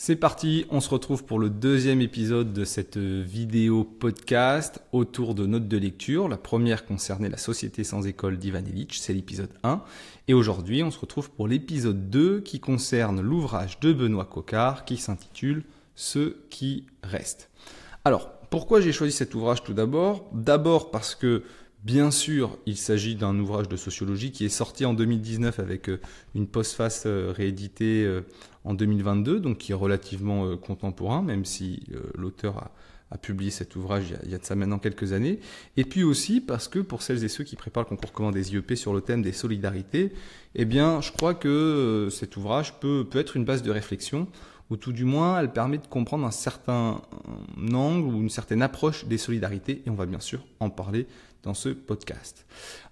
C'est parti, on se retrouve pour le deuxième épisode de cette vidéo podcast autour de notes de lecture. La première concernait la société sans école Illich, c'est l'épisode 1. Et aujourd'hui, on se retrouve pour l'épisode 2 qui concerne l'ouvrage de Benoît Coquart qui s'intitule Ce qui reste. Alors, pourquoi j'ai choisi cet ouvrage tout d'abord D'abord parce que Bien sûr, il s'agit d'un ouvrage de sociologie qui est sorti en 2019 avec euh, une postface euh, rééditée euh, en 2022, donc qui est relativement contemporain, même si l'auteur a, publié cet ouvrage il y, a, de ça maintenant quelques années. Et puis aussi parce que pour celles et ceux qui préparent le concours commun des IEP sur le thème des solidarités, eh bien, je crois que cet ouvrage peut, peut être une base de réflexion, ou tout du moins, elle permet de comprendre un certain angle ou une certaine approche des solidarités, et on va bien sûr en parler dans ce podcast.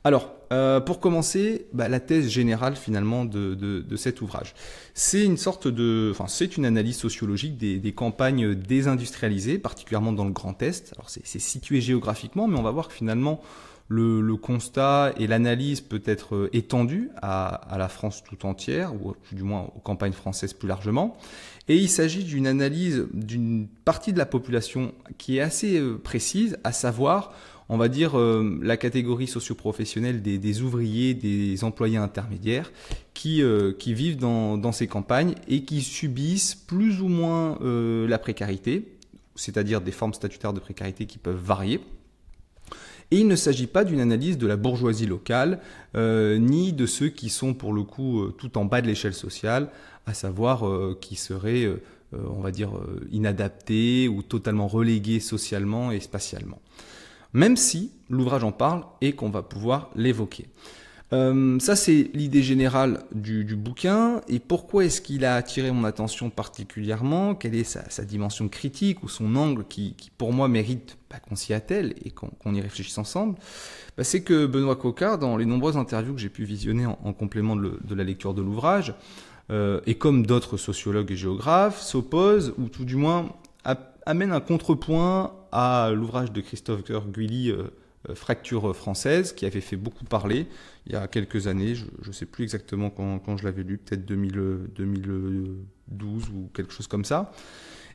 Alors, euh, pour commencer, bah, la thèse générale finalement de, de, de cet ouvrage. C'est une sorte de, enfin, c'est une analyse sociologique des, des, campagnes désindustrialisées, particulièrement dans le Grand Est. Alors, c'est situé géographiquement, mais on va voir que finalement, le, le constat et l'analyse peut être euh, étendue à, à, la France tout entière, ou euh, du moins aux campagnes françaises plus largement. Et il s'agit d'une analyse d'une partie de la population qui est assez euh, précise, à savoir on va dire, euh, la catégorie socioprofessionnelle des, des ouvriers, des employés intermédiaires qui, euh, vivent dans, ces campagnes et qui subissent plus ou moins euh, la précarité, c'est-à-dire des formes statutaires de précarité qui peuvent varier. Et il ne s'agit pas d'une analyse de la bourgeoisie locale, ni de ceux qui sont pour le coup tout en bas de l'échelle sociale, à savoir qui seraient, on va dire, inadaptés ou totalement relégués socialement et spatialement même si l'ouvrage en parle et qu'on va pouvoir l'évoquer. Euh, ça, c'est l'idée générale du, bouquin. Et pourquoi est-ce qu'il a attiré mon attention particulièrement Quelle est sa, dimension critique ou son angle qui, pour moi, mérite qu'on s'y attelle et qu'on y réfléchisse ensemble bah, C'est que Benoît Coquart, dans les nombreuses interviews que j'ai pu visionner en, complément de, la lecture de l'ouvrage, euh, et comme d'autres sociologues et géographes, s'oppose, ou tout du moins amène un contrepoint à l'ouvrage de Christophe Guilly, euh, euh, Fracture française, qui avait fait beaucoup parler il y a quelques années. Je ne sais plus exactement quand, je l'avais lu, peut-être 2012 ou quelque chose comme ça.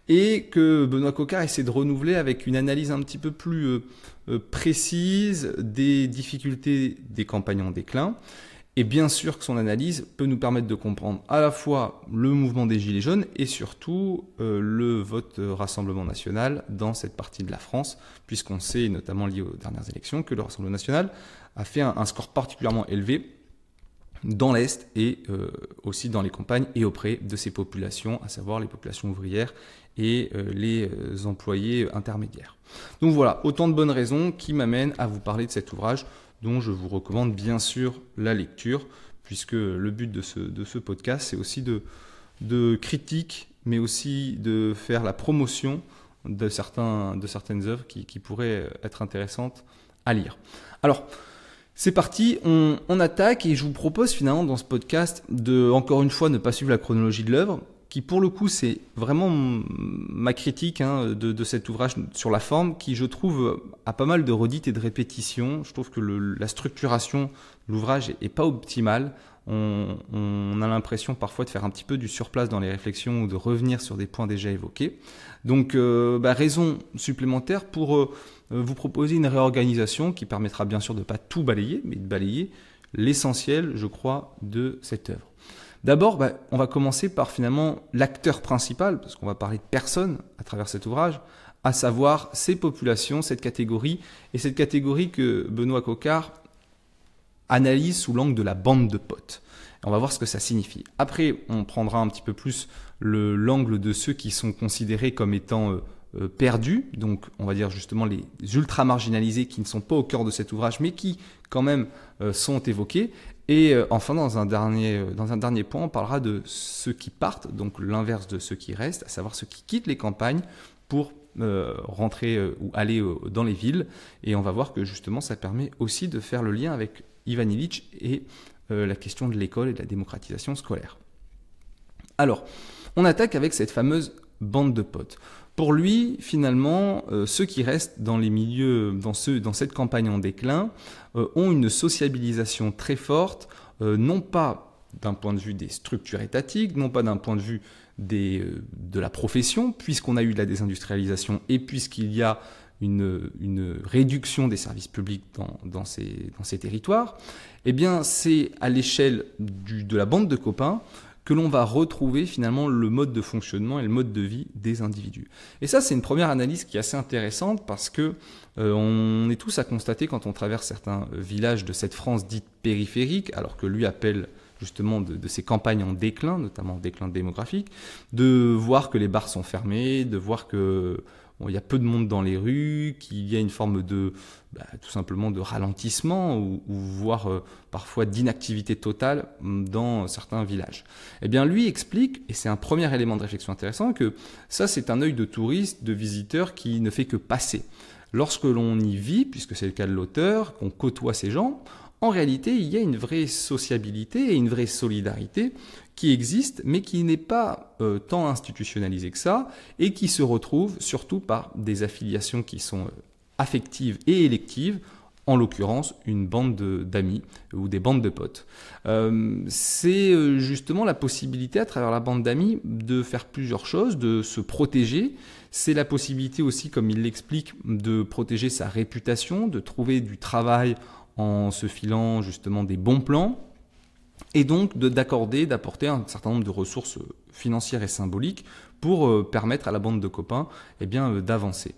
Et que Benoît Coquart essaie de renouveler avec une analyse un petit peu plus euh, précise des difficultés des campagnes en déclin et bien sûr que son analyse peut nous permettre de comprendre à la fois le mouvement des Gilets jaunes et surtout euh, le vote euh, Rassemblement national dans cette partie de la France, puisqu'on sait, notamment lié aux dernières élections, que le Rassemblement national a fait un, score particulièrement élevé dans l'Est et euh, aussi dans les campagnes et auprès de ces populations, à savoir les populations ouvrières et les employés intermédiaires. Donc voilà, autant de bonnes raisons qui m'amènent à vous parler de cet ouvrage dont je vous recommande bien sûr la lecture, puisque le but de ce, de ce podcast, c'est aussi de, de critique, mais aussi de faire la promotion de, certains, de certaines œuvres qui, pourraient être intéressantes à lire. Alors, c'est parti, on, on, attaque et je vous propose finalement dans ce podcast de, encore une fois, ne pas suivre la chronologie de l'œuvre, qui pour le coup c'est vraiment ma critique hein, de, cet ouvrage sur la forme, qui je trouve a pas mal de redites et de répétitions. Je trouve que la structuration de l'ouvrage est, pas optimale. On, a l'impression parfois de faire un petit peu du surplace dans les réflexions ou de revenir sur des points déjà évoqués. Donc euh, bah, raison supplémentaire pour euh, euh, vous proposer une réorganisation qui permettra bien sûr de pas tout balayer, mais de balayer l'essentiel, je crois, de cette œuvre. D'abord, bah, on va commencer par finalement l'acteur principal, parce qu'on va parler de personnes à travers cet ouvrage, à savoir ces populations, cette catégorie, et cette catégorie que Benoît Coquart analyse sous l'angle de la bande de potes. on va voir ce que ça signifie. Après, on prendra un petit peu plus l'angle de ceux qui sont considérés comme étant euh, euh, perdus, donc on va dire justement les ultra marginalisés qui ne sont pas au cœur de cet ouvrage, mais qui quand même euh, sont évoqués. Et euh, enfin, dans un, dernier, euh, dans un dernier point, on parlera de ceux qui partent, donc l'inverse de ceux qui restent, à savoir ceux qui quittent les campagnes pour euh, rentrer ou aller dans les villes. Et on va voir que justement, ça permet aussi de faire le lien avec Ivan Illich et la question de l'école et de la démocratisation scolaire. Alors, on attaque avec cette fameuse bande de potes. Pour lui, finalement, euh, ceux qui restent dans les milieux, dans, dans cette campagne en déclin, euh, ont une sociabilisation très forte, euh, non pas d'un point de vue des structures étatiques, non pas d'un point de vue des, de la profession, puisqu'on a eu de la désindustrialisation et puisqu'il y a une, réduction des services publics dans, ces, dans ces, territoires, eh bien c'est à l'échelle de la bande de copains que l'on va retrouver finalement le mode de fonctionnement et le mode de vie des individus. Et ça, c'est une première analyse qui est assez intéressante parce que euh, on est tous à constater quand on traverse certains euh, villages de cette France dite périphérique, alors que lui appelle justement de, ces campagnes en déclin, notamment en déclin démographique, de voir que les bars sont fermés, de voir que il y a peu de monde dans les rues, qu'il y a une forme de bah, tout simplement de ralentissement ou, voire euh, parfois d'inactivité totale mm, dans certains villages. Eh bien, lui explique, et c'est un premier élément de réflexion intéressant, que ça c'est un œil de touriste, de visiteur qui ne fait que passer. Lorsque l'on y vit, puisque c'est le cas de l'auteur, qu'on côtoie ces gens, en réalité, il y a une vraie sociabilité et une vraie solidarité qui existe, mais qui n'est pas euh, tant institutionnalisée que ça, et qui se retrouve surtout par des affiliations qui sont euh, affectives et électives, en l'occurrence une bande d'amis ou des bandes de potes. Euh, c'est justement la possibilité, à travers la bande d'amis, de faire plusieurs choses, de se protéger, c'est la possibilité aussi, comme il l'explique, de protéger sa réputation, de trouver du travail en se filant justement des bons plans, et donc d'accorder, d'apporter un certain nombre de ressources euh, financières et symboliques pour euh, permettre à la bande de copains eh bien, euh, d'avancer.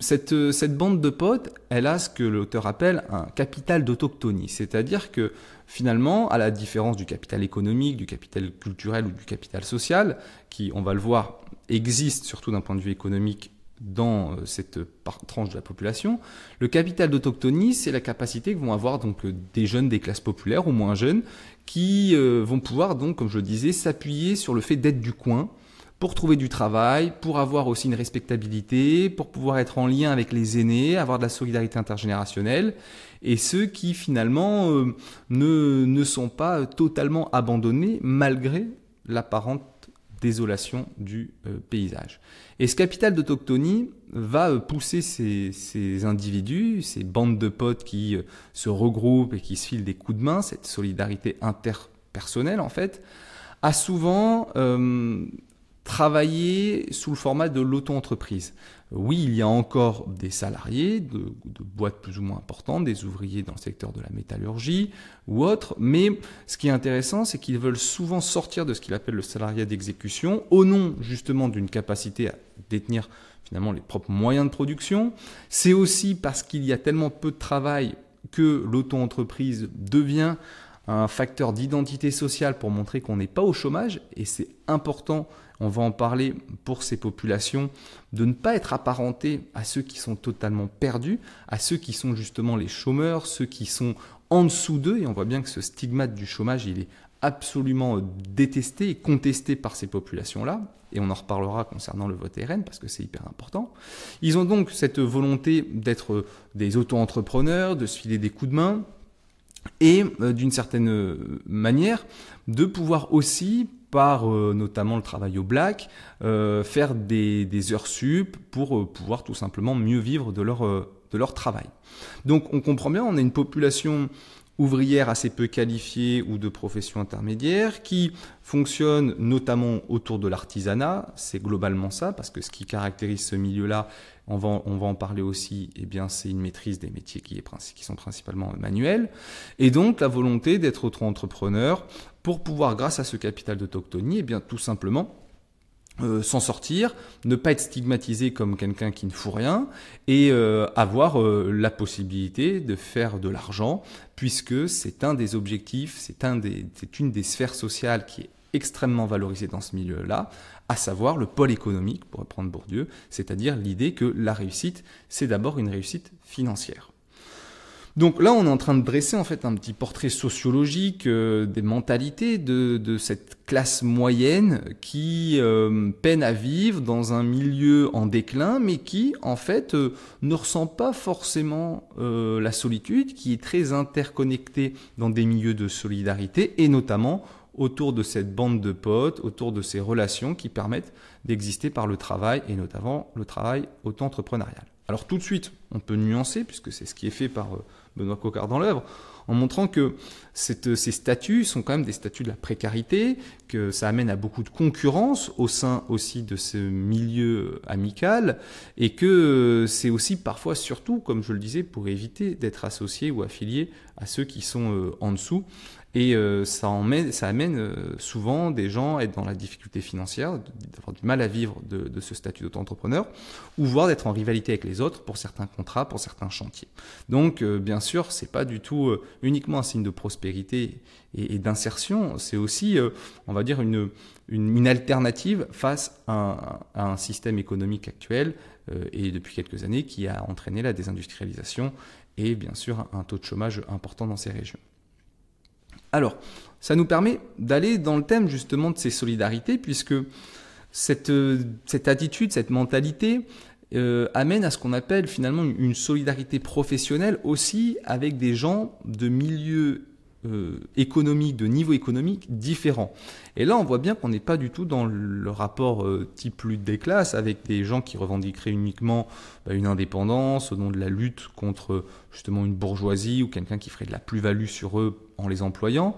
cette, cette bande de potes, elle a ce que l'auteur appelle un capital d'autochtonie, c'est-à-dire que finalement, à la différence du capital économique, du capital culturel ou du capital social, qui, on va le voir, existe surtout d'un point de vue économique dans euh, cette tranche de la population. Le capital d'autochtonie, c'est la capacité que vont avoir donc euh, des jeunes des classes populaires ou moins jeunes qui euh, vont pouvoir donc, comme je le disais, s'appuyer sur le fait d'être du coin pour trouver du travail, pour avoir aussi une respectabilité, pour pouvoir être en lien avec les aînés, avoir de la solidarité intergénérationnelle, et ceux qui finalement ne, ne sont pas totalement abandonnés malgré l'apparente désolation du euh, paysage. Et ce capital d'autochtonie va euh, pousser ces, individus, ces bandes de potes qui euh, se regroupent et qui se filent des coups de main, cette solidarité interpersonnelle en fait, à souvent travailler sous le format de l'auto-entreprise. Oui, il y a encore des salariés de, boîtes plus ou moins importantes, des ouvriers dans le secteur de la métallurgie ou autre, mais ce qui est intéressant, c'est qu'ils veulent souvent sortir de ce qu'ils appellent le salariat d'exécution au nom justement d'une capacité à détenir finalement les propres moyens de production. C'est aussi parce qu'il y a tellement peu de travail que l'auto-entreprise devient un facteur d'identité sociale pour montrer qu'on n'est pas au chômage et c'est important on va en parler pour ces populations, de ne pas être apparentés à ceux qui sont totalement perdus, à ceux qui sont justement les chômeurs, ceux qui sont en dessous d'eux, et on voit bien que ce stigmate du chômage, il est absolument euh, détesté et contesté par ces populations-là, et on en reparlera concernant le vote RN parce que c'est hyper important. Ils ont donc cette volonté d'être euh, des auto-entrepreneurs, de se filer des coups de main, et euh, d'une certaine manière, de pouvoir aussi par euh, notamment le travail au black, euh, faire des, heures sup pour euh, pouvoir tout simplement mieux vivre de leur, de leur travail. Donc on comprend bien, on a une population ouvrière assez peu qualifiée ou de profession intermédiaire qui fonctionne notamment autour de l'artisanat, c'est globalement ça, parce que ce qui caractérise ce milieu-là, on va, on va en parler aussi, eh bien c'est une maîtrise des métiers qui, est, qui sont principalement manuels, et donc la volonté d'être auto-entrepreneur pour pouvoir, grâce à ce capital d'autochtonie, eh bien tout simplement euh, s'en sortir, ne pas être stigmatisé comme quelqu'un qui ne fout rien et euh, avoir euh, la possibilité de faire de l'argent puisque c'est un des objectifs, c'est un une des sphères sociales qui est extrêmement valorisée dans ce milieu-là, à savoir le pôle économique, pour reprendre Bourdieu, c'est-à-dire l'idée que la réussite, c'est d'abord une réussite financière. Donc là, on est en train de dresser en fait un petit portrait sociologique euh, des mentalités de, cette classe moyenne qui euh, peine à vivre dans un milieu en déclin, mais qui en fait euh, ne ressent pas forcément la solitude, qui est très interconnectée dans des milieux de solidarité et notamment autour de cette bande de potes, autour de ces relations qui permettent d'exister par le travail et notamment le travail auto-entrepreneurial. Alors tout de suite, on peut nuancer, puisque c'est ce qui est fait par euh, Benoît Coquard dans l'œuvre, en montrant que ces statuts sont quand même des statuts de la précarité, que ça amène à beaucoup de concurrence au sein aussi de ce milieu euh, amical, et que euh, c'est aussi parfois surtout, comme je le disais, pour éviter d'être associé ou affilié à ceux qui sont en dessous. Et euh, ça, ça amène euh, souvent des gens à être dans la difficulté financière, d'avoir du mal à vivre de, ce statut d'auto-entrepreneur, ou voire d'être en rivalité avec les autres pour certains contrats, pour certains chantiers. Donc, euh, bien sûr, c'est pas du tout uniquement un signe de prospérité et, d'insertion, c'est aussi, on va dire, une, une, alternative face à un, système économique actuel et depuis quelques années qui a entraîné la désindustrialisation et bien sûr un taux de chômage important dans ces régions. Alors, ça nous permet d'aller dans le thème justement de ces solidarités, puisque cette, euh, cette attitude, cette mentalité euh, amène à ce qu'on appelle finalement une solidarité professionnelle aussi avec des gens de milieux euh, économique, de niveau économique différent. Et là, on voit bien qu'on n'est pas du tout dans le rapport euh, type lutte des classes, avec des gens qui revendiqueraient uniquement bah, une indépendance au nom de la lutte contre euh, justement une bourgeoisie ou quelqu'un qui ferait de la plus-value sur eux en les employant.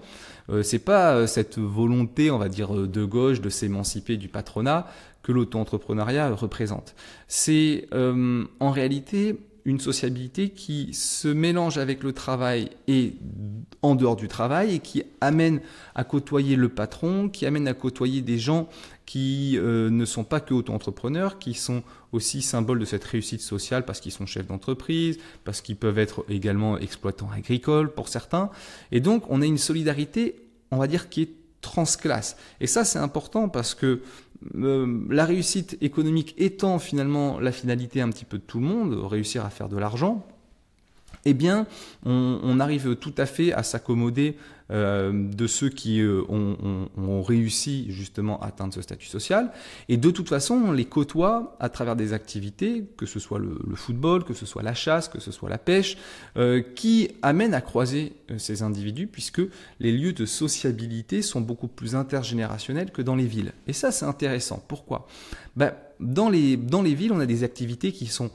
Euh, c'est pas euh, cette volonté, on va dire, de gauche de s'émanciper du patronat que l'auto-entrepreneuriat représente. C'est en réalité une sociabilité qui se mélange avec le travail et en dehors du travail et qui amène à côtoyer le patron, qui amène à côtoyer des gens qui euh, ne sont pas que auto-entrepreneurs, qui sont aussi symboles de cette réussite sociale parce qu'ils sont chefs d'entreprise, parce qu'ils peuvent être également exploitants agricoles pour certains. Et donc on a une solidarité, on va dire, qui est transclasse. Et ça c'est important parce que euh, la réussite économique étant finalement la finalité un petit peu de tout le monde, réussir à faire de l'argent, eh bien, on, arrive tout à fait à s'accommoder euh, de ceux qui euh, ont, réussi justement à atteindre ce statut social. Et de toute façon, on les côtoie à travers des activités, que ce soit le, football, que ce soit la chasse, que ce soit la pêche, euh, qui amènent à croiser ces individus, puisque les lieux de sociabilité sont beaucoup plus intergénérationnels que dans les villes. Et ça, c'est intéressant. Pourquoi ben, dans, les, dans les villes, on a des activités qui sont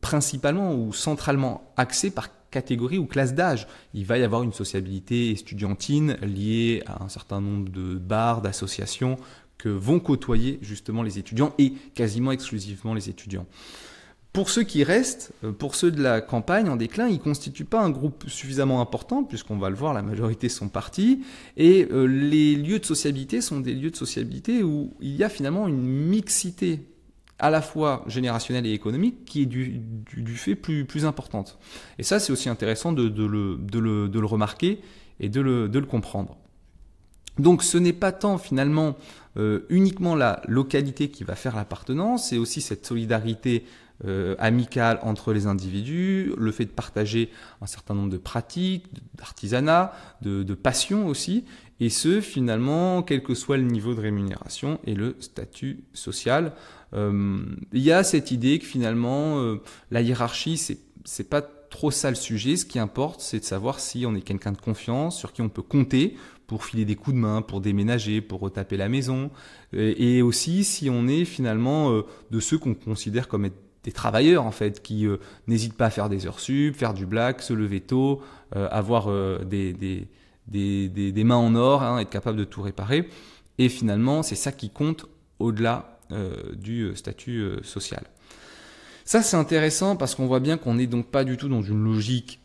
principalement ou centralement axées par catégorie ou classe d'âge. Il va y avoir une sociabilité estudiantine liée à un certain nombre de bars, d'associations que vont côtoyer justement les étudiants et quasiment exclusivement les étudiants. Pour ceux qui restent, euh, pour ceux de la campagne en déclin, ils ne constituent pas un groupe suffisamment important, puisqu'on va le voir, la majorité sont partis, et euh, les lieux de sociabilité sont des lieux de sociabilité où il y a finalement une mixité à la fois générationnelle et économique qui est du, fait plus, importante. Et ça, c'est aussi intéressant de, le, remarquer et de le, comprendre. Donc ce n'est pas tant finalement euh, uniquement la localité qui va faire l'appartenance, c'est aussi cette solidarité euh, amicale entre les individus, le fait de partager un certain nombre de pratiques, d'artisanat, de, de passion aussi, et ce finalement quel que soit le niveau de rémunération et le statut social. Euh, il y a cette idée que finalement, euh, la hiérarchie, c'est c'est pas trop ça le sujet. Ce qui importe, c'est de savoir si on est quelqu'un de confiance, sur qui on peut compter pour filer des coups de main, pour déménager, pour retaper la maison, et aussi si on est finalement euh, de ceux qu'on considère comme des travailleurs en fait, qui n'hésitent pas à faire des heures sup, faire du black, se lever tôt, avoir des, des, des, des, mains en or, hein, être capable de tout réparer. Et finalement, c'est ça qui compte au-delà euh, du euh, statut euh, social. Ça, c'est intéressant parce qu'on voit bien qu'on n'est donc pas du tout dans une logique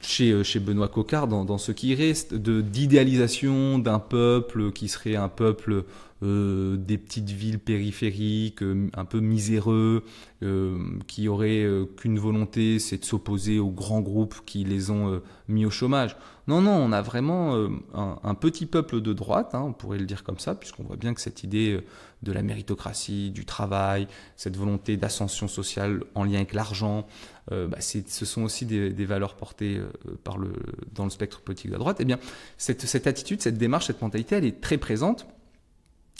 chez, chez Benoît Cocard dans, dans ce qui reste, d'idéalisation d'un peuple qui serait un peuple euh, des petites villes périphériques, euh, un peu miséreux, euh, qui auraient qu'une volonté, c'est de s'opposer aux grands groupes qui les ont mis au chômage. Non, non, on a vraiment un, petit peuple de droite, hein, on pourrait le dire comme ça, puisqu'on voit bien que cette idée de la méritocratie, du travail, cette volonté d'ascension sociale en lien avec l'argent, bah, ce sont aussi des, valeurs portées par le, dans le spectre politique de la droite. Eh bien, cette, cette attitude, cette démarche, cette mentalité, elle est très présente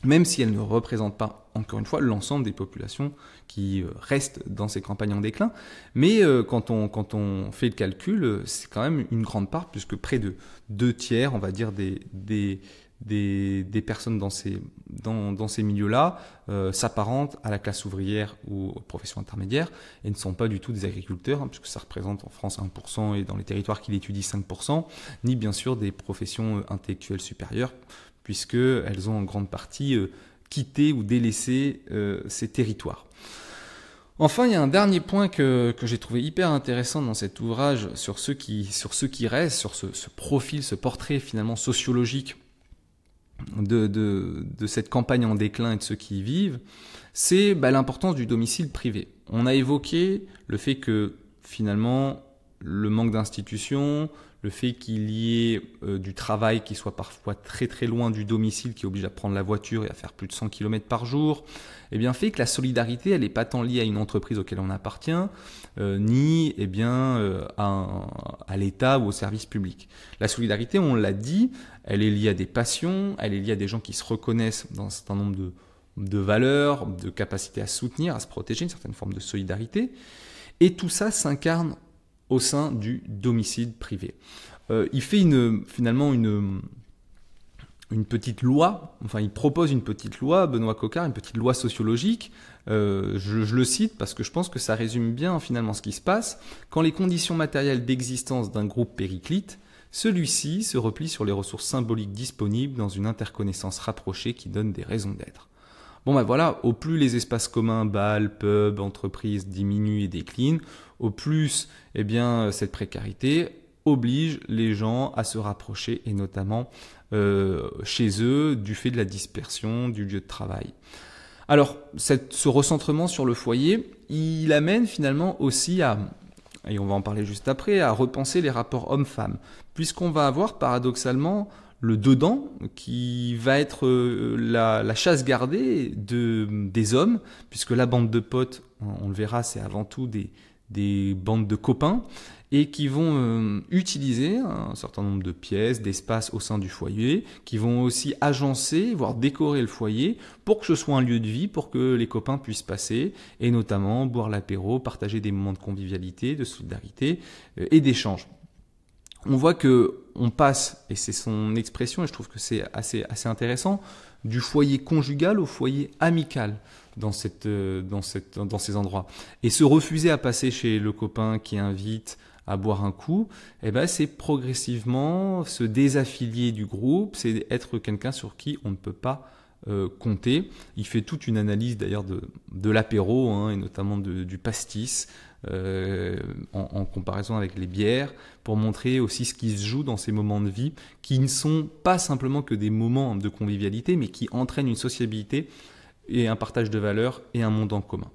même si elle ne représente pas, encore une fois, l'ensemble des populations qui euh, restent dans ces campagnes en déclin. Mais euh, quand, on, fait le calcul, euh, c'est quand même une grande part, puisque près de deux tiers, on va dire, des, personnes dans ces, milieux-là s'apparentent à la classe ouvrière ou aux professions intermédiaires et ne sont pas du tout des agriculteurs, hein, puisque ça représente en France 1% et dans les territoires qu'il étudie 5%, ni bien sûr des professions intellectuelles supérieures puisqu'elles ont en grande partie euh, quitté ou délaissé euh, ces territoires. Enfin, il y a un dernier point que, j'ai trouvé hyper intéressant dans cet ouvrage sur ceux qui, sur ceux qui restent, sur ce, profil, ce portrait finalement sociologique de, cette campagne en déclin et de ceux qui y vivent, c'est bah, l'importance du domicile privé. On a évoqué le fait que finalement, le manque d'institutions, le fait qu'il y ait euh, du travail qui soit parfois très très loin du domicile, qui oblige à prendre la voiture et à faire plus de 100 km par jour, eh bien fait que la solidarité, elle n'est pas tant liée à une entreprise auquel on appartient, euh, ni eh bien euh, à, l'État ou au service public. La solidarité, on l'a dit, elle est liée à des passions, elle est liée à des gens qui se reconnaissent dans un certain nombre de, de valeurs, de capacités à soutenir, à se protéger, une certaine forme de solidarité. Et tout ça s'incarne au sein du domicile privé. Euh, il fait une, finalement une, petite loi, enfin il propose une petite loi, Benoît Coquart, une petite loi sociologique. Euh, je, le cite parce que je pense que ça résume bien finalement ce qui se passe. Quand les conditions matérielles d'existence d'un groupe périclite, celui-ci se replie sur les ressources symboliques disponibles dans une interconnaissance rapprochée qui donne des raisons d'être. Bon ben voilà, au plus les espaces communs, balles, pubs, entreprises diminuent et déclinent, au plus, eh bien, euh, cette précarité oblige les gens à se rapprocher et notamment euh, chez eux du fait de la dispersion du lieu de travail. Alors, ce recentrement sur le foyer, il amène finalement aussi à, et on va en parler juste après, à repenser les rapports hommes-femmes, puisqu'on va avoir paradoxalement le dedans qui va être euh, la, chasse gardée des hommes, puisque la bande de potes, on le verra, c'est avant tout des, des bandes de copains et qui vont euh, utiliser un certain nombre de pièces, d'espaces au sein du foyer, qui vont aussi agencer, voire décorer le foyer pour que ce soit un lieu de vie, pour que les copains puissent passer, et notamment boire l'apéro, partager des moments de convivialité, de solidarité euh, et d'échange. On voit que on passe, et c'est son expression, et je trouve que c'est assez intéressant, du foyer conjugal au foyer amical dans, cette, euh, dans, cette, dans ces endroits. Et se refuser à passer chez le copain qui invite à boire un coup, eh ben c'est progressivement se désaffilier du groupe, c'est être quelqu'un sur qui on ne peut pas euh, compter. Il fait toute une analyse d'ailleurs de, de l'apéro hein, et notamment de, du pastis euh, en, en, comparaison avec les bières pour montrer aussi ce qui se joue dans ces moments de vie qui ne sont pas simplement que des moments de convivialité mais qui entraînent une sociabilité et un partage de valeurs et un monde en commun.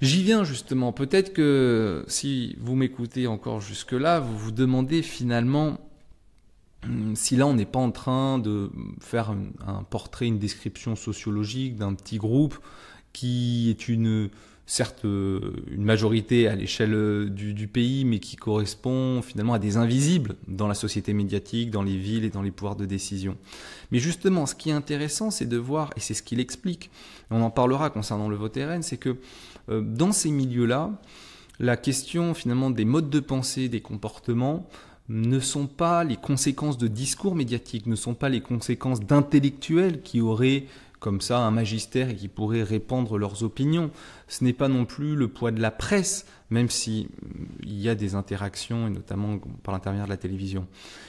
J'y viens justement. Peut-être que si vous m'écoutez encore jusque-là, vous vous demandez finalement hum, si là on n'est pas en train de faire un portrait, une description sociologique d'un petit groupe qui est une certes euh, une majorité à l'échelle euh, du, pays, mais qui correspond finalement à des invisibles dans la société médiatique, dans les villes et dans les pouvoirs de décision. Mais justement, ce qui est intéressant, c'est de voir, et c'est ce qu'il explique, on en parlera concernant le vote c'est que euh, dans ces milieux-là, la question finalement des modes de pensée, des comportements, ne sont pas les conséquences de discours médiatiques, ne sont pas les conséquences d'intellectuels qui auraient comme ça un magistère qui pourrait répandre leurs opinions. Ce n'est pas non plus le poids de la presse, même si mm, il y a des interactions, et notamment par l'intermédiaire de la télévision.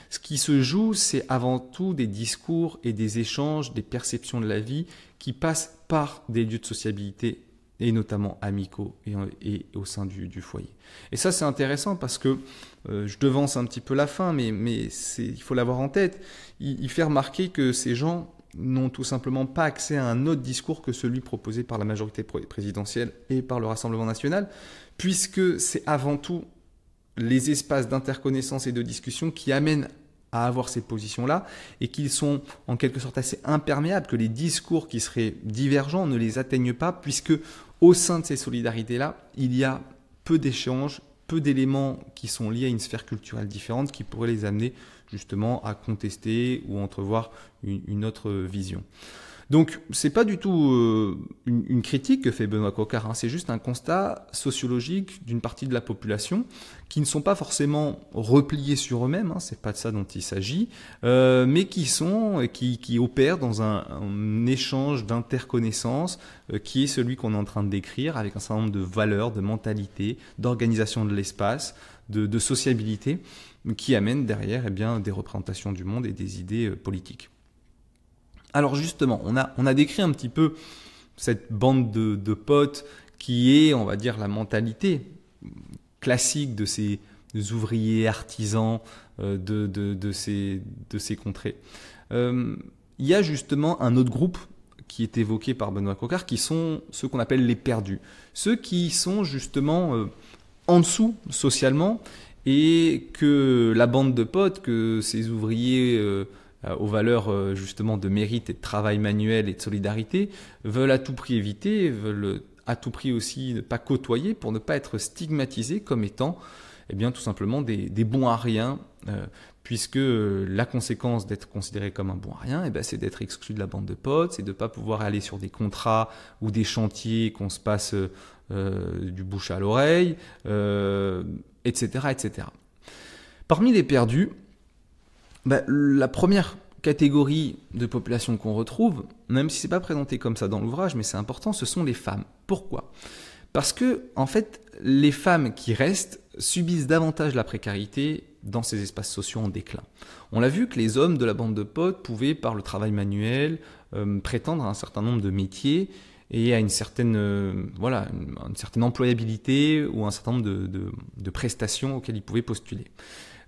Ce qui se joue, c'est avant tout des discours et des échanges, des perceptions de la vie qui passent par des lieux de sociabilité et notamment amicaux et, au sein du, foyer. Et ça, c'est intéressant parce que euh, je devance un petit peu la fin, mais, il faut l'avoir en tête. Il, il fait remarquer que ces gens n'ont tout simplement pas accès à un autre discours que celui proposé par la majorité présidentielle et par le Rassemblement national, puisque c'est avant tout les espaces d'interconnaissance et de discussion qui amènent à avoir ces positions-là et qu'ils sont en quelque sorte assez imperméables, que les discours qui seraient divergents ne les atteignent pas, puisque au sein de ces solidarités-là, il y a peu d'échanges, peu d'éléments qui sont liés à une sphère culturelle différente qui pourraient les amener justement à contester ou entrevoir une, autre vision. Donc c'est pas du tout euh, une, critique que fait Benoît Coquart, hein. c'est juste un constat sociologique d'une partie de la population qui ne sont pas forcément repliés sur eux-mêmes, hein. c'est pas de ça dont il s'agit, euh, mais qui sont euh, qui, qui opèrent dans un, échange d'interconnaissances qui est celui qu'on est en train de décrire avec un certain nombre de valeurs, de mentalités, d'organisation de l'espace, de, de sociabilité qui amène derrière et eh bien, des représentations du monde et des idées euh, politiques. Alors justement, on a, on a décrit un petit peu cette bande de, potes qui est, on va dire, la mentalité classique de ces ouvriers, artisans euh, de, ces, de ces contrées. Euh, il y a justement un autre groupe qui est évoqué par Benoît Coquart, qui sont ceux qu'on appelle les perdus. Ceux qui sont justement en dessous socialement et que la bande de potes, que ces ouvriers euh, aux valeurs euh, justement de mérite et de travail manuel et de solidarité veulent à tout prix éviter, veulent à tout prix aussi ne pas côtoyer pour ne pas être stigmatisés comme étant eh bien, tout simplement des, bons à rien, euh, puisque la conséquence d'être considéré comme un bon à rien, eh ben, c'est d'être exclu de la bande de potes, c'est de ne pas pouvoir aller sur des contrats ou des chantiers qu'on se passe du bouche à l'oreille, euh, etc. etc. Parmi les perdus, bah, la première catégorie de population qu'on retrouve, même si c'est pas présenté comme ça dans l'ouvrage, mais c'est important, ce sont les femmes. Pourquoi Parce que, en fait, les femmes qui restent subissent davantage la précarité dans ces espaces sociaux en déclin. On l'a vu que les hommes de la bande de potes pouvaient, par le travail manuel, euh, prétendre à un certain nombre de métiers et à une certaine, euh, voilà, une, certaine employabilité ou un certain nombre de, prestations auxquelles ils pouvaient postuler.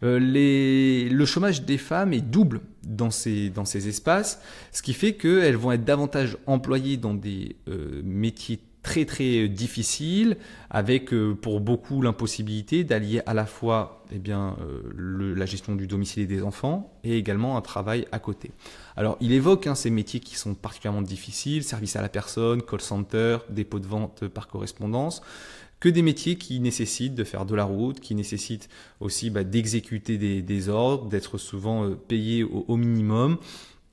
Euh, les, le chômage des femmes est double dans ces, dans ces espaces, ce qui fait qu'elles vont être davantage employées dans des euh, métiers très très euh, difficile, avec euh, pour beaucoup l'impossibilité d'allier à la fois eh bien, euh, la gestion du domicile et des enfants et également un travail à côté. Alors il évoque hein, ces métiers qui sont particulièrement difficiles, service à la personne, call center, dépôt de vente par correspondance, que des métiers qui nécessitent de faire de la route, qui nécessitent aussi bah, d'exécuter des, ordres, d'être souvent payés au, minimum.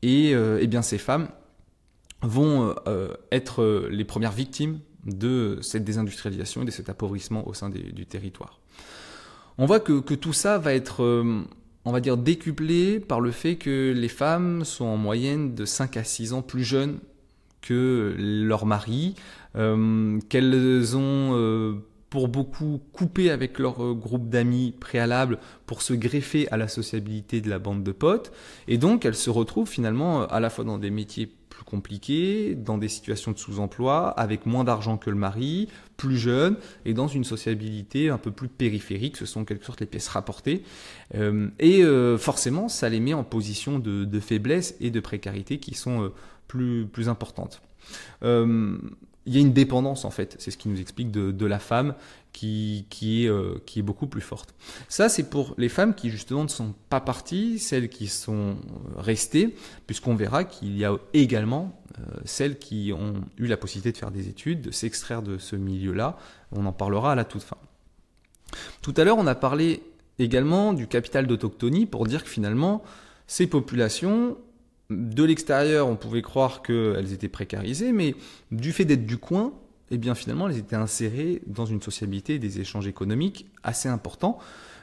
Et, eh bien ces femmes, vont euh, euh, être euh, les premières victimes de cette désindustrialisation et de cet appauvrissement au sein du territoire. On voit que, tout ça va être, on va dire, décuplé par le fait que les femmes sont en moyenne de 5 à 6 ans plus jeunes que leurs maris, qu'elles ont pour beaucoup coupé avec leur groupe d'amis préalable pour se greffer à la sociabilité de la bande de potes, et donc elles se retrouvent finalement à la fois dans des métiers plus dans des situations de sous-emploi, avec moins d'argent que le mari, plus jeune et dans une sociabilité un peu plus périphérique. Ce sont en quelque sorte les pièces rapportées. Euh, et euh, forcément, ça les met en position de, faiblesse et de précarité qui sont euh, plus, plus importantes il y a une dépendance en fait, c'est ce qui nous explique de, de la femme euh, qui, est, beaucoup plus forte. Ça, c'est pour les femmes qui justement ne sont pas parties, celles qui sont euh, restées, puisqu'on verra qu'il y a également euh, celles qui ont eu la possibilité de faire des études, de s'extraire de ce milieu-là. On en parlera à la toute fin. Tout à l'heure, on a parlé également du capital d'autochtonie pour dire que finalement, ces populations, de l'extérieur, on pouvait croire qu'elles étaient précarisées, mais du fait d'être du coin, et eh bien finalement, elles étaient insérées dans une sociabilité des échanges économiques assez importants,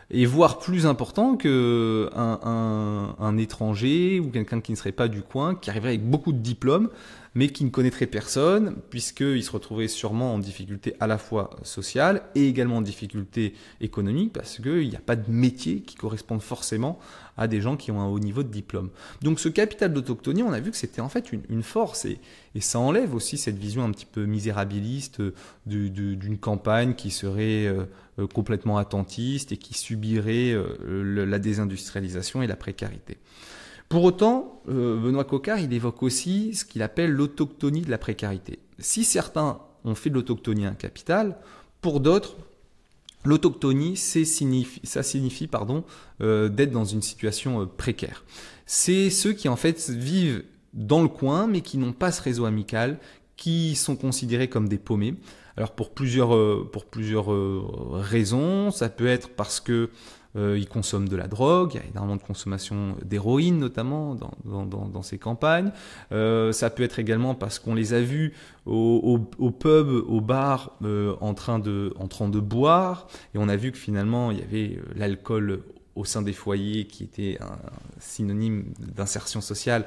et voire plus importants qu'un un, étranger ou quelqu'un qui ne serait pas du coin, qui arriverait avec beaucoup de diplômes, mais qui ne connaîtrait personne, puisqu'ils se retrouverait sûrement en difficulté à la fois sociale et également en difficulté économique, parce qu'il n'y a pas de métier qui corresponde forcément à des gens qui ont un haut niveau de diplôme. Donc ce capital d'autochtonie, on a vu que c'était en fait une, force, et, ça enlève aussi cette vision un petit peu misérabiliste euh, d'une campagne qui serait euh, euh, complètement attentiste et qui subirait la désindustrialisation et la précarité. Pour autant, euh, Benoît Coquart, il évoque aussi ce qu'il appelle l'autochtonie de la précarité. Si certains ont fait de l'autochtonie un capital, pour d'autres, l'autochtonie, ça signifie pardon, euh, d'être dans une situation euh, précaire. C'est ceux qui en fait vivent dans le coin, mais qui n'ont pas ce réseau amical, qui sont considérés comme des paumés. Alors pour plusieurs, pour plusieurs raisons, ça peut être parce que euh, ils consomment de la drogue, il y a énormément de consommation d'héroïne notamment dans, ces campagnes. Euh, ça peut être également parce qu'on les a vus au, pub, au bar, euh, en, train de, boire, et on a vu que finalement il y avait l'alcool au sein des foyers qui était un, synonyme d'insertion sociale.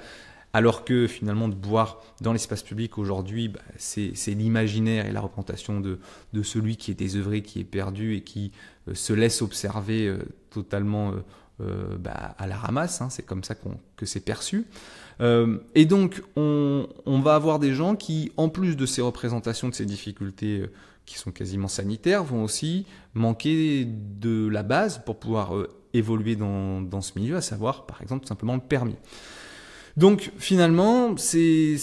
Alors que finalement, de boire dans l'espace public aujourd'hui, bah, c'est l'imaginaire et la représentation de, de celui qui est désœuvré, qui est perdu et qui euh, se laisse observer euh, totalement euh, bah, à la ramasse. Hein, c'est comme ça que c'est perçu. et donc, on, va avoir des gens qui, en plus de ces représentations de ces difficultés qui sont quasiment sanitaires, vont aussi manquer de la base pour pouvoir évoluer dans, ce milieu, à savoir par exemple tout simplement le permis. Donc finalement, cette,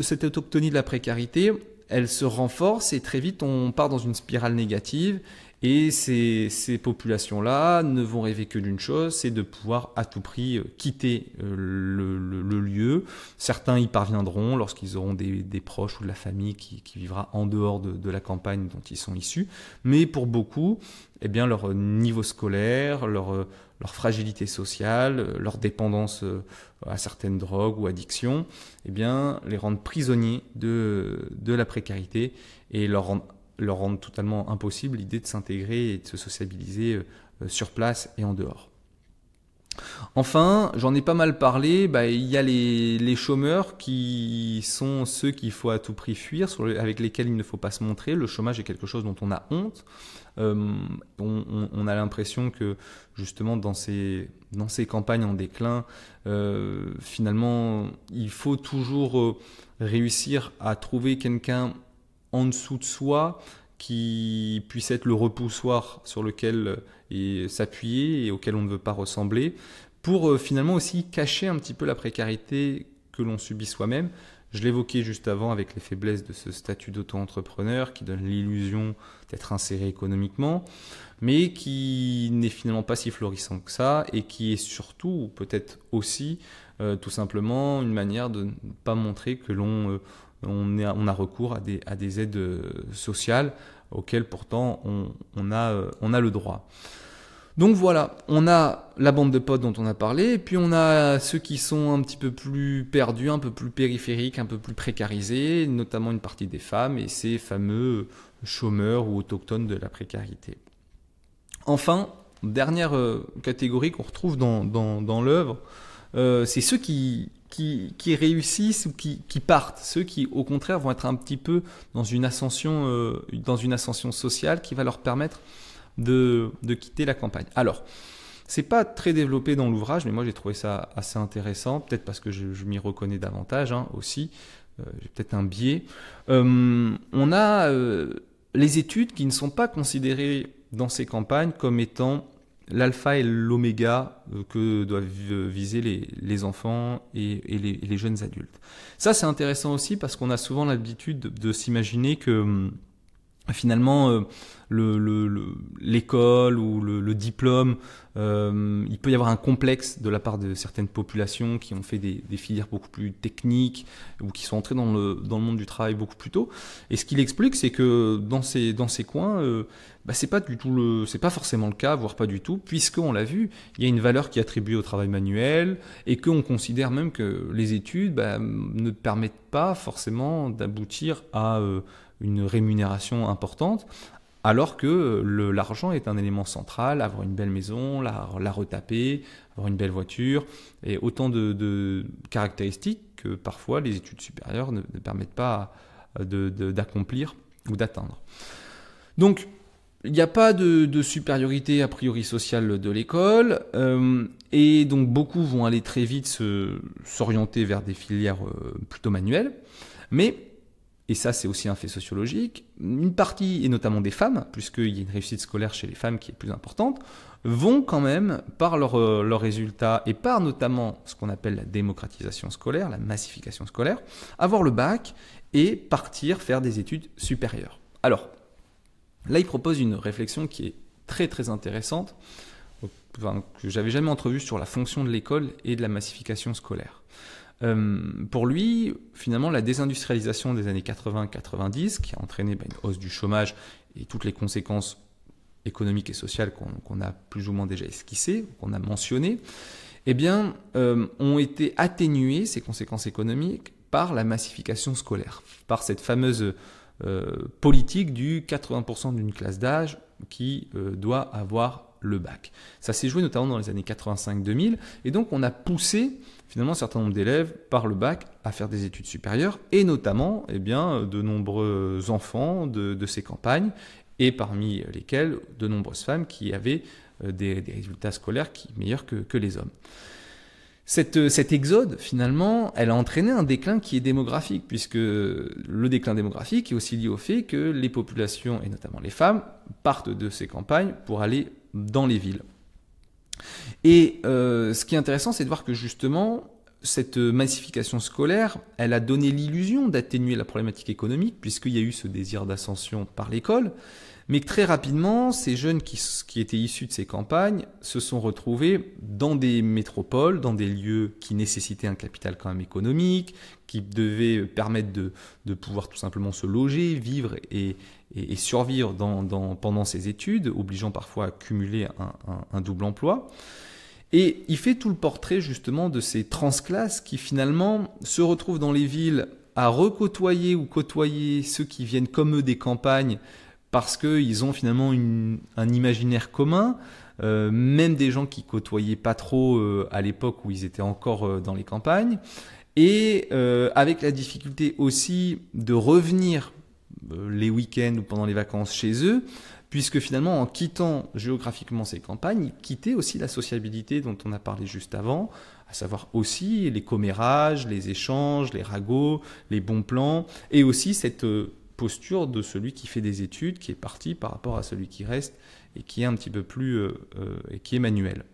cette autochtonie de la précarité, elle se renforce et très vite on part dans une spirale négative et ces, ces populations-là ne vont rêver que d'une chose, c'est de pouvoir à tout prix euh, quitter euh, le, le, lieu. Certains y parviendront lorsqu'ils auront des, des, proches ou de la famille qui, qui vivra en dehors de, de la campagne dont ils sont issus. Mais pour beaucoup, eh bien, leur niveau scolaire, leur, euh, leur fragilité sociale, leur dépendance à certaines drogues ou addictions, eh bien, les rendent prisonniers de, de la précarité et leur rendent leur rendent totalement impossible l'idée de s'intégrer et de se sociabiliser euh, euh, sur place et en dehors. Enfin, j'en ai pas mal parlé, bah, il y a les, chômeurs qui sont ceux qu'il faut à tout prix fuir, avec lesquels il ne faut pas se montrer. Le chômage est quelque chose dont on a honte. Euh, on, a l'impression que justement dans ces, dans ces campagnes en déclin, finalement, il faut toujours réussir à trouver quelqu'un en dessous de soi qui puisse être le repoussoir sur lequel euh, s'appuyer et auquel on ne veut pas ressembler, pour euh, finalement aussi cacher un petit peu la précarité que l'on subit soi-même. Je l'évoquais juste avant avec les faiblesses de ce statut d'auto-entrepreneur qui donne l'illusion d'être inséré économiquement, mais qui n'est finalement pas si florissant que ça et qui est surtout, ou peut-être aussi, euh, tout simplement une manière de ne pas montrer que l'on on, on a recours à des, à des aides euh, sociales auxquelles pourtant on, a, euh, on a le droit. Donc voilà, on a la bande de potes dont on a parlé, et puis on a ceux qui sont un petit peu plus perdus, un peu plus périphériques, un peu plus précarisés, notamment une partie des femmes et ces fameux chômeurs ou autochtones de la précarité. Enfin, dernière euh, catégorie qu'on retrouve dans, dans, l'œuvre, c'est ceux qui, qui, réussissent ou qui, partent, ceux qui au contraire vont être un petit peu dans une ascension, euh, sociale qui va leur permettre de, quitter la campagne. Alors, c'est pas très développé dans l'ouvrage, mais moi j'ai trouvé ça assez intéressant, peut-être parce que je, m'y reconnais davantage hein, aussi, euh, j'ai peut-être un biais. Euh, on a les études qui ne sont pas considérées dans ces campagnes comme étant l'alpha et l'oméga euh, que doivent euh, viser les, enfants et, les, jeunes adultes. Ça, c'est intéressant aussi parce qu'on a souvent l'habitude de s'imaginer que hum, finalement euh, l'école ou le, diplôme, euh, il peut y avoir un complexe de la part de certaines populations qui ont fait des, filières beaucoup plus techniques ou qui sont entrées dans le, monde du travail beaucoup plus tôt. Et ce qu'il explique, c'est que dans ces, dans ces coins, euh, bah, c'est pas du tout le, c'est pas forcément le cas, voire pas du tout, puisque on l'a vu, il y a une valeur qui est attribuée au travail manuel et qu'on considère même que les études bah, ne permettent pas forcément d'aboutir à une rémunération importante, alors que l'argent est un élément central, avoir une belle maison, la, retaper, avoir une belle voiture, et autant de, caractéristiques que parfois les études supérieures ne, permettent pas euh, d'accomplir ou d'atteindre. Donc, il n'y a pas de, supériorité a priori sociale de l'école, euh, et donc beaucoup vont aller très vite s'orienter vers des filières euh, plutôt manuelles, mais et ça c'est aussi un fait sociologique, une partie, et notamment des femmes, puisqu'il y a une réussite scolaire chez les femmes qui est plus importante, vont quand même, par euh, leurs résultats et par notamment ce qu'on appelle la démocratisation scolaire, la massification scolaire, avoir le bac et partir faire des études supérieures. Alors, là il propose une réflexion qui est très très intéressante, que que j'avais jamais entrevue sur la fonction de l'école et de la massification scolaire. Euh, pour lui, finalement, la désindustrialisation des années 80-90, qui a entraîné bah, une hausse du chômage et toutes les conséquences économiques et sociales qu'on a plus ou moins déjà esquissées, qu'on a mentionnées, eh bien, euh, ont été atténuées, ces conséquences économiques, par la massification scolaire, par cette fameuse euh, politique du 80% d'une classe d'âge qui doit avoir le bac. Ça s'est joué notamment dans les années 85-2000, et donc on a poussé finalement un certain nombre d'élèves par le bac à faire des études supérieures, et notamment eh bien, de nombreux enfants de, ces campagnes, et parmi lesquels de nombreuses femmes qui avaient euh, des, résultats scolaires qui, meilleurs que, les hommes. Cette, euh, cet exode, finalement, elle a entraîné un déclin qui est démographique, puisque le déclin démographique est aussi lié au fait que les populations, et notamment les femmes, partent de ces campagnes pour aller dans les villes. Et euh, ce qui est intéressant, c'est de voir que justement, cette massification scolaire, elle a donné l'illusion d'atténuer la problématique économique, puisqu'il y a eu ce désir d'ascension par l'école, mais très rapidement, ces jeunes qui, étaient issus de ces campagnes se sont retrouvés dans des métropoles, dans des lieux qui nécessitaient un capital quand même économique, qui devaient permettre de, pouvoir tout simplement se loger, vivre et, survivre pendant ces études, obligeant parfois à cumuler un, un double emploi. Et il fait tout le portrait justement de ces transclasses qui finalement se retrouvent dans les villes à recôtoyer ou côtoyer ceux qui viennent comme eux des campagnes parce qu'ils ont finalement un imaginaire commun. Euh, même des gens qui côtoyaient pas trop euh, à l'époque où ils étaient encore euh, dans les campagnes, et avec la difficulté aussi de revenir les week-ends ou pendant les vacances chez eux, puisque finalement en quittant géographiquement ces campagnes, ils quittaient aussi la sociabilité dont on a parlé juste avant, à savoir aussi les commérages, les échanges, les ragots, les bons plans, et aussi cette posture de celui qui fait des études, qui est parti par rapport à celui qui reste et qui est un petit peu plus euh, euh, et qui est manuel.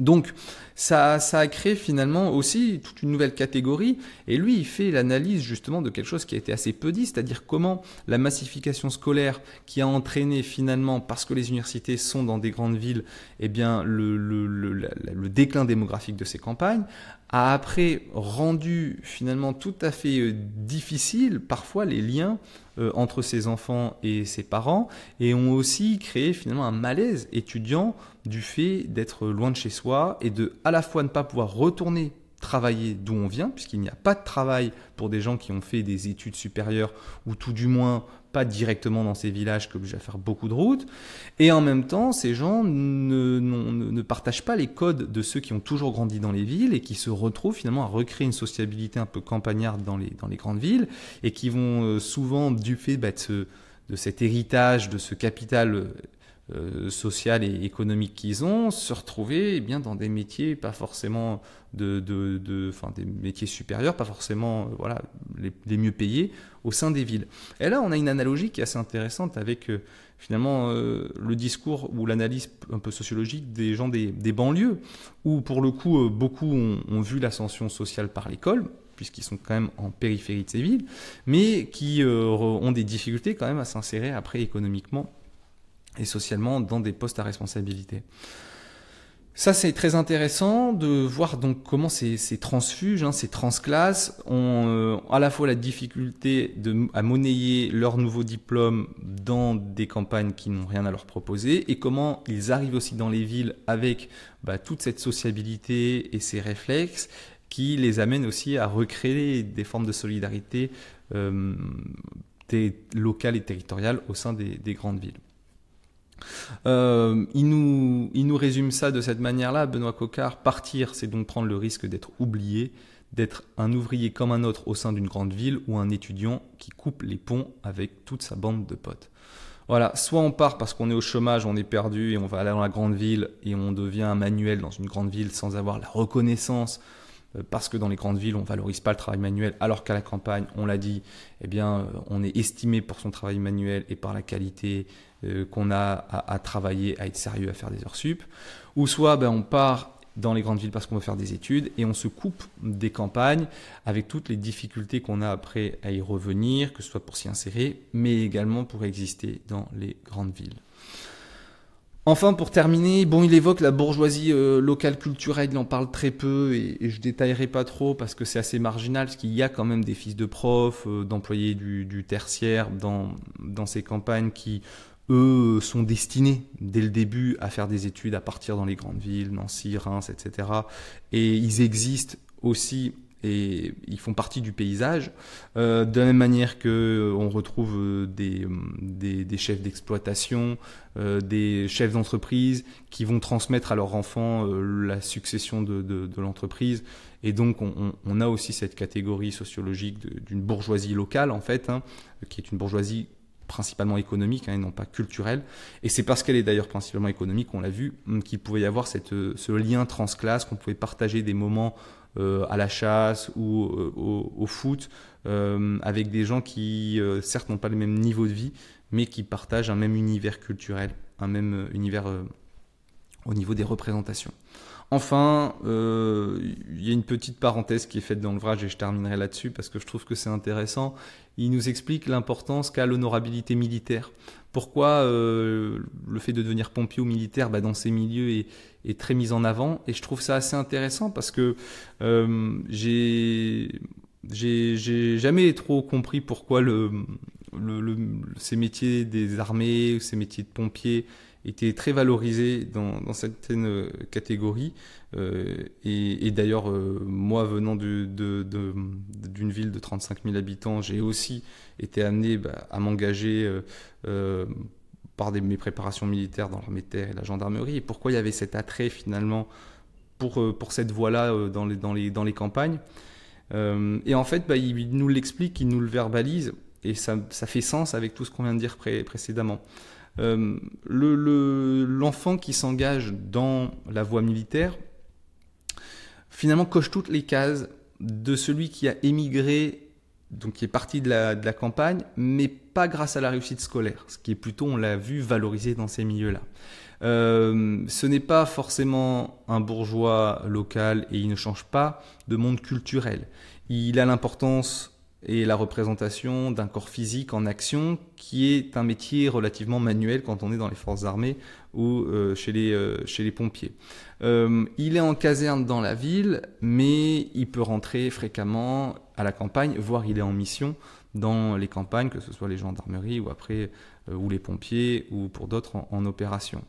Donc ça, ça, a créé finalement aussi toute une nouvelle catégorie et lui il fait l'analyse justement de quelque chose qui a été assez peu dit, c'est-à-dire comment la massification scolaire qui a entraîné finalement parce que les universités sont dans des grandes villes, et eh bien le, le déclin démographique de ces campagnes a après rendu finalement tout à fait euh, difficile parfois les liens euh, entre ses enfants et ses parents et ont aussi créé finalement un malaise étudiant du fait d'être loin de chez soi et de à la fois ne pas pouvoir retourner travailler d'où on vient, puisqu'il n'y a pas de travail pour des gens qui ont fait des études supérieures, ou tout du moins pas directement dans ces villages comme obligent à faire beaucoup de routes. Et en même temps, ces gens ne, ne, partagent pas les codes de ceux qui ont toujours grandi dans les villes et qui se retrouvent finalement à recréer une sociabilité un peu campagnarde dans les, dans les grandes villes, et qui vont euh, souvent, du fait bah, de, de cet héritage, de ce capital euh, euh, sociales et économiques qu'ils ont, se retrouver eh bien, dans des métiers pas forcément de, de, des métiers supérieurs, pas forcément euh, voilà, les, mieux payés au sein des villes. Et là, on a une analogie qui est assez intéressante avec euh, finalement le discours ou l'analyse un peu sociologique des gens des, banlieues, où pour le coup, beaucoup ont, vu l'ascension sociale par l'école, puisqu'ils sont quand même en périphérie de ces villes, mais qui ont des difficultés quand même à s'insérer après économiquement et socialement dans des postes à responsabilité. Ça, c'est très intéressant de voir donc comment ces, transfuges, hein, ces transclasses ont euh, à la fois la difficulté à monnayer leurs nouveaux diplôme dans des campagnes qui n'ont rien à leur proposer et comment ils arrivent aussi dans les villes avec bah, toute cette sociabilité et ces réflexes qui les amènent aussi à recréer des formes de solidarité locale euh, locales et territoriale au sein des grandes villes. Euh, il, nous, il nous résume ça de cette manière-là, Benoît Coquart. Partir, c'est donc prendre le risque d'être oublié, d'être un ouvrier comme un autre au sein d'une grande ville ou un étudiant qui coupe les ponts avec toute sa bande de potes. Voilà, soit on part parce qu'on est au chômage, on est perdu et on va aller dans la grande ville et on devient un manuel dans une grande ville sans avoir la reconnaissance euh, parce que dans les grandes villes, on valorise pas le travail manuel, alors qu'à la campagne, on l'a dit, eh bien, euh, on est estimé pour son travail manuel et par la qualité euh, qu'on a à, travailler, à être sérieux, à faire des heures sup, ou soit ben, on part dans les grandes villes parce qu'on veut faire des études et on se coupe des campagnes avec toutes les difficultés qu'on a après à y revenir, que ce soit pour s'y insérer, mais également pour exister dans les grandes villes. Enfin, pour terminer, bon, il évoque la bourgeoisie euh, locale culturelle, il en parle très peu et, et je détaillerai pas trop parce que c'est assez marginal, parce qu'il y a quand même des fils de profs, euh, d'employés du, tertiaire dans, dans ces campagnes qui eux euh, sont destinés dès le début à faire des études, à partir dans les grandes villes, Nancy, Reims, etc. Et ils existent aussi et ils font partie du paysage. Euh, de la même manière que euh, on retrouve des, des, chefs d'exploitation, des chefs d'entreprise qui vont transmettre à leurs enfants la succession de, l'entreprise. Et donc on, a aussi cette catégorie sociologique d'une bourgeoisie locale en fait, hein, qui est une bourgeoisie principalement économique hein, et non pas culturelle. Et c'est parce qu'elle est d'ailleurs principalement économique, on l'a vu, hum, qu'il pouvait y avoir euh, ce lien transclasse, qu'on pouvait partager des moments euh, à la chasse ou euh, au, foot avec des gens qui certes n'ont pas le même niveau de vie mais qui partagent un même univers culturel, un même univers au niveau des représentations. Enfin, il euh, y a une petite parenthèse qui est faite dans l'ouvrage et je terminerai là-dessus parce que je trouve que c'est intéressant. Il nous explique l'importance qu'a l'honorabilité militaire. Pourquoi euh, le fait de devenir pompier ou militaire bah, dans ces milieux est, très mis en avant. Et je trouve ça assez intéressant parce que euh, j'ai jamais trop compris pourquoi le, le, ces métiers des armées, ou ces métiers de pompiers, était très valorisé dans, certaines euh, catégories. Euh, et, d'ailleurs, euh, moi venant d'une ville de 35 000 habitants, j'ai aussi été amené bah, à m'engager par mes préparations militaires dans l'armée de terre et la gendarmerie. Et pourquoi il y avait cet attrait finalement pour, cette voie-là dans les, campagnes Et en fait, bah, il, nous l'explique, il nous le verbalise. Et ça, fait sens avec tout ce qu'on vient de dire précédemment. Euh, l'enfant qui s'engage dans la voie militaire, finalement, coche toutes les cases de celui qui a émigré, donc qui est parti de la, campagne, mais pas grâce à la réussite scolaire, ce qui est plutôt, on l'a vu, valorisé dans ces milieux-là. Euh, ce n'est pas forcément un bourgeois local et il ne change pas de monde culturel. Il a l'importance et la représentation d'un corps physique en action, qui est un métier relativement manuel quand on est dans les forces armées ou euh, euh, chez, les, pompiers. Euh, il est en caserne dans la ville, mais il peut rentrer fréquemment à la campagne, voire il est en mission dans les campagnes, que ce soit les gendarmeries ou après ou les pompiers ou pour d'autres en, opération.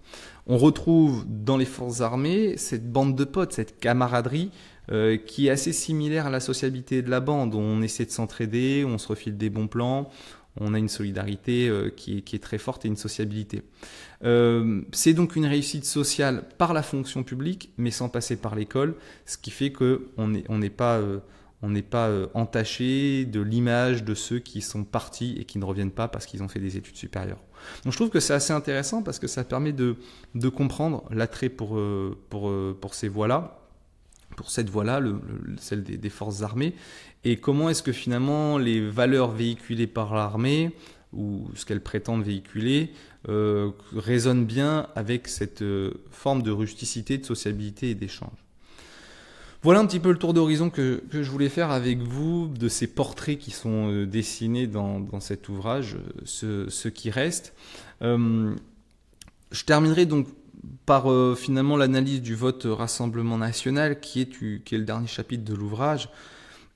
On retrouve dans les forces armées cette bande de potes, cette camaraderie euh, qui est assez similaire à la sociabilité de la bande. On essaie de s'entraider, on se refile des bons plans, on a une solidarité euh, qui, est, très forte et une sociabilité. Euh, c'est donc une réussite sociale par la fonction publique, mais sans passer par l'école, ce qui fait qu'on n'est on pas, pas entaché de l'image de ceux qui sont partis et qui ne reviennent pas parce qu'ils ont fait des études supérieures. Donc je trouve que c'est assez intéressant parce que ça permet de, comprendre l'attrait pour, pour ces voies-là pour cette voie-là, celle des, forces armées, et comment est-ce que finalement les valeurs véhiculées par l'armée ou ce qu'elles prétendent véhiculer euh, résonnent bien avec cette euh, forme de rusticité, de sociabilité et d'échange. Voilà un petit peu le tour d'horizon que, je voulais faire avec vous de ces portraits qui sont euh, dessinés dans, cet ouvrage, ce, qui reste. je terminerai donc par euh, finalement l'analyse du vote euh, Rassemblement national, qui est, qui est le dernier chapitre de l'ouvrage.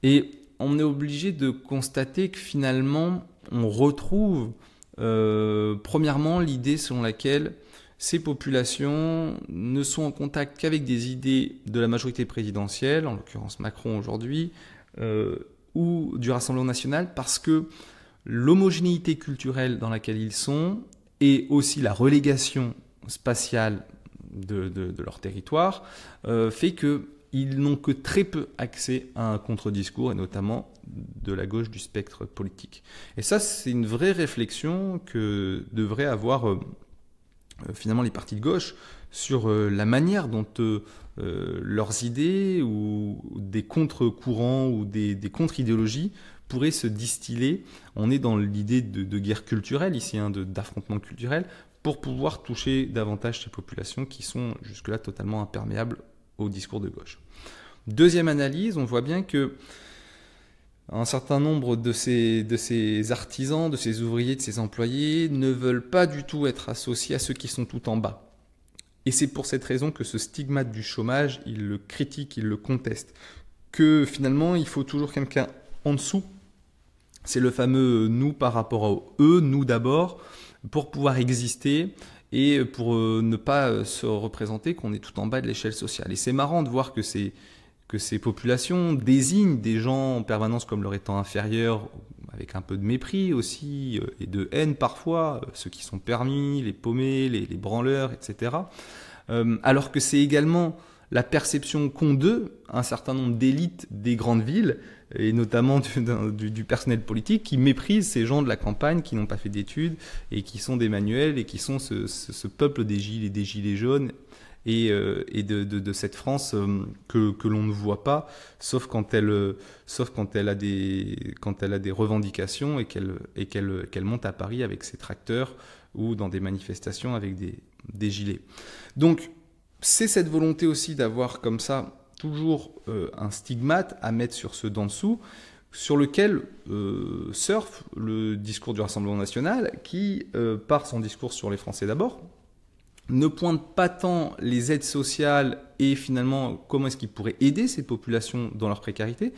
Et on est obligé de constater que finalement, on retrouve euh, premièrement l'idée selon laquelle ces populations ne sont en contact qu'avec des idées de la majorité présidentielle, en l'occurrence Macron aujourd'hui, ou du Rassemblement national, parce que l'homogénéité culturelle dans laquelle ils sont et aussi la relégation spatiale de, leur territoire euh, fait qu'ils n'ont que très peu accès à un contre-discours, et notamment de la gauche du spectre politique. Et ça, c'est une vraie réflexion que devraient avoir euh, euh, finalement les partis de gauche sur la manière dont leurs idées ou des contre-courants ou des, contre-idéologies pourraient se distiller. On est dans l'idée de, guerre culturelle ici, hein, d'affrontement culturel, pour pouvoir toucher davantage ces populations qui sont jusque-là totalement imperméables au discours de gauche. Deuxième analyse, on voit bien que un certain nombre de ces, de ces artisans, de ces ouvriers, de ces employés ne veulent pas du tout être associés à ceux qui sont tout en bas. Et c'est pour cette raison que ce stigmate du chômage, ils le critiquent, ils le contestent. Que finalement, il faut toujours quelqu'un en dessous. C'est le fameux nous par rapport à eux, nous d'abord, pour pouvoir exister et pour euh, ne pas euh, se représenter qu'on est tout en bas de l'échelle sociale. Et c'est marrant de voir que ces, que ces populations désignent des gens en permanence comme leur étant inférieurs, avec un peu de mépris aussi, euh, et de haine parfois, ceux qui sont permis, les paumés, les, les branleurs, etc. alors que c'est également la perception qu'ont d'eux un certain nombre d'élites des grandes villes, et notamment du, personnel politique, qui méprisent ces gens de la campagne qui n'ont pas fait d'études et qui sont des manuels et qui sont ce, peuple des gilets, des gilets jaunes et, euh, de, cette France euh, que, l'on ne voit pas, sauf quand elle, euh, a, des, revendications et qu'elle monte à Paris avec ses tracteurs ou dans des manifestations avec des, des gilets. Donc, c'est cette volonté aussi d'avoir comme ça toujours euh, un stigmate à mettre sur ce dessous sur lequel euh, surfe le discours du Rassemblement national, qui, part euh, par son discours sur les Français d'abord, ne pointe pas tant les aides sociales et finalement comment est-ce qu'ils pourraient aider ces populations dans leur précarité,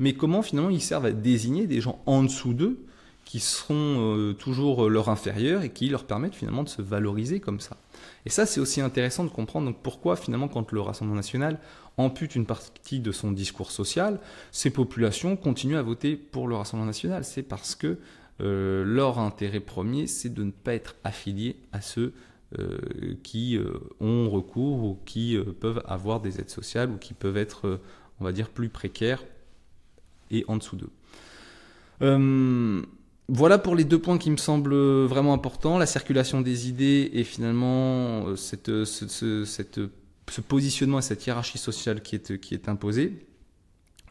mais comment finalement ils servent à désigner des gens en dessous d'eux qui seront toujours leur inférieur et qui leur permettent finalement de se valoriser comme ça. Et ça, c'est aussi intéressant de comprendre pourquoi finalement, quand le Rassemblement national ampute une partie de son discours social, ces populations continuent à voter pour le Rassemblement national. C'est parce que euh, leur intérêt premier, c'est de ne pas être affilié à ceux euh, qui euh, ont recours ou qui peuvent avoir des aides sociales ou qui peuvent être, on va dire, plus précaires et en dessous d'eux voilà pour les deux points qui me semblent vraiment importants, la circulation des idées et finalement euh, euh, euh, ce, positionnement et cette hiérarchie sociale qui est, imposée.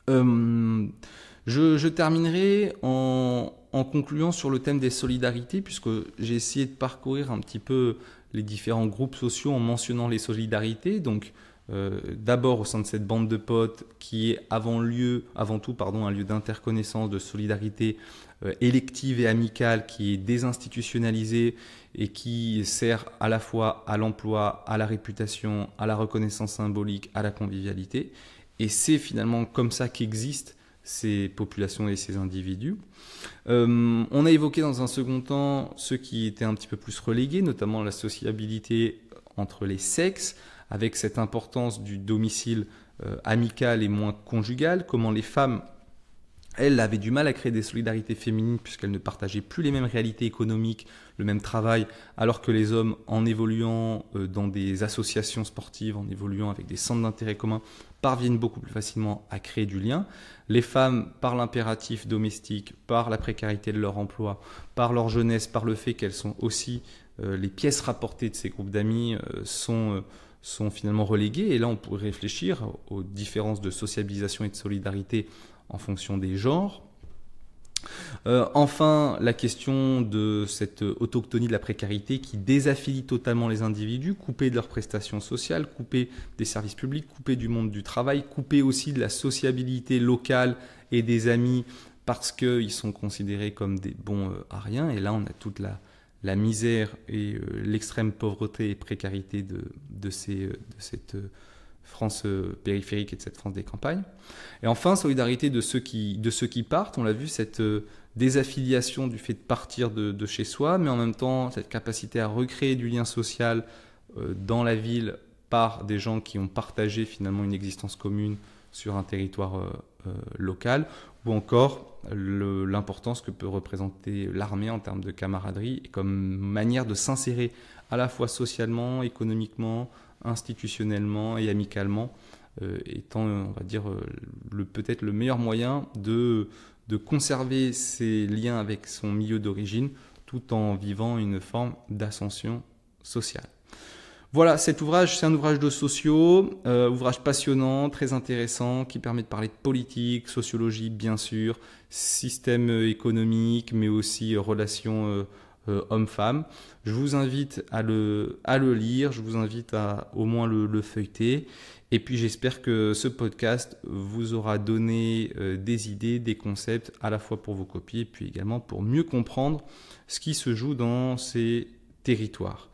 je, terminerai en, concluant sur le thème des solidarités, puisque j'ai essayé de parcourir un petit peu les différents groupes sociaux en mentionnant les solidarités. Donc, d'abord au sein de cette bande de potes qui est avant, lieu, avant tout pardon, un lieu d'interconnaissance, de solidarité euh, élective et amicale qui est désinstitutionnalisée et qui sert à la fois à l'emploi, à la réputation, à la reconnaissance symbolique, à la convivialité. Et c'est finalement comme ça qu'existent ces populations et ces individus. Euh, on a évoqué dans un second temps ce qui était un petit peu plus relégué, notamment la sociabilité entre les sexes, avec cette importance du domicile euh, amical et moins conjugal, comment les femmes elle avait du mal à créer des solidarités féminines puisqu'elle ne partageait plus les mêmes réalités économiques, le même travail, alors que les hommes, en évoluant euh, dans des associations sportives, en évoluant avec des centres d'intérêt communs, parviennent beaucoup plus facilement à créer du lien. Les femmes, par l'impératif domestique, par la précarité de leur emploi, par leur jeunesse, par le fait qu'elles sont aussi euh, les pièces rapportées de ces groupes d'amis, euh, sont finalement reléguées. Et là, on pourrait réfléchir aux différences de sociabilisation et de solidarité en fonction des genres. Euh, enfin, la question de cette autochtonie de la précarité qui désaffilie totalement les individus, coupés de leurs prestations sociales, coupés des services publics, coupés du monde du travail, coupés aussi de la sociabilité locale et des amis parce qu'ils sont considérés comme des bons euh, à rien. Et là, on a toute la, la misère et euh, l'extrême pauvreté et précarité de, de cette France euh, périphérique et de cette France des campagnes. Et enfin, solidarité de ceux qui, de ceux qui partent. On l'a vu, cette euh, désaffiliation du fait de partir de, de, chez soi, mais en même temps, cette capacité à recréer du lien social euh, dans la ville par des gens qui ont partagé finalement une existence commune sur un territoire local, ou encore l'importance que peut représenter l'armée en termes de camaraderie comme manière de s'insérer à la fois socialement, économiquement, institutionnellement et amicalement, euh, étant, euh, on va dire, euh, le, peut-être le meilleur moyen de, conserver ses liens avec son milieu d'origine tout en vivant une forme d'ascension sociale. Voilà, cet ouvrage, c'est un ouvrage de sociaux, ouvrage passionnant, très intéressant, qui permet de parler de politique, sociologie, bien sûr, système économique, mais aussi relations hommes euh, homme-femme. Je vous invite à le, à le lire, je vous invite à au moins le, feuilleter. Et puis j'espère que ce podcast vous aura donné euh, des idées, des concepts, à la fois pour vos copies et puis également pour mieux comprendre ce qui se joue dans ces territoires.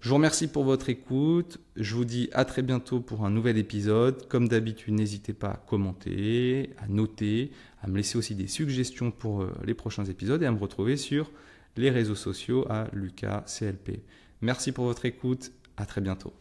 Je vous remercie pour votre écoute. Je vous dis à très bientôt pour un nouvel épisode. Comme d'habitude, n'hésitez pas à commenter, à noter, à me laisser aussi des suggestions pour euh, les prochains épisodes et à me retrouver sur les réseaux sociaux à Lucas CLP. Merci pour votre écoute, à très bientôt.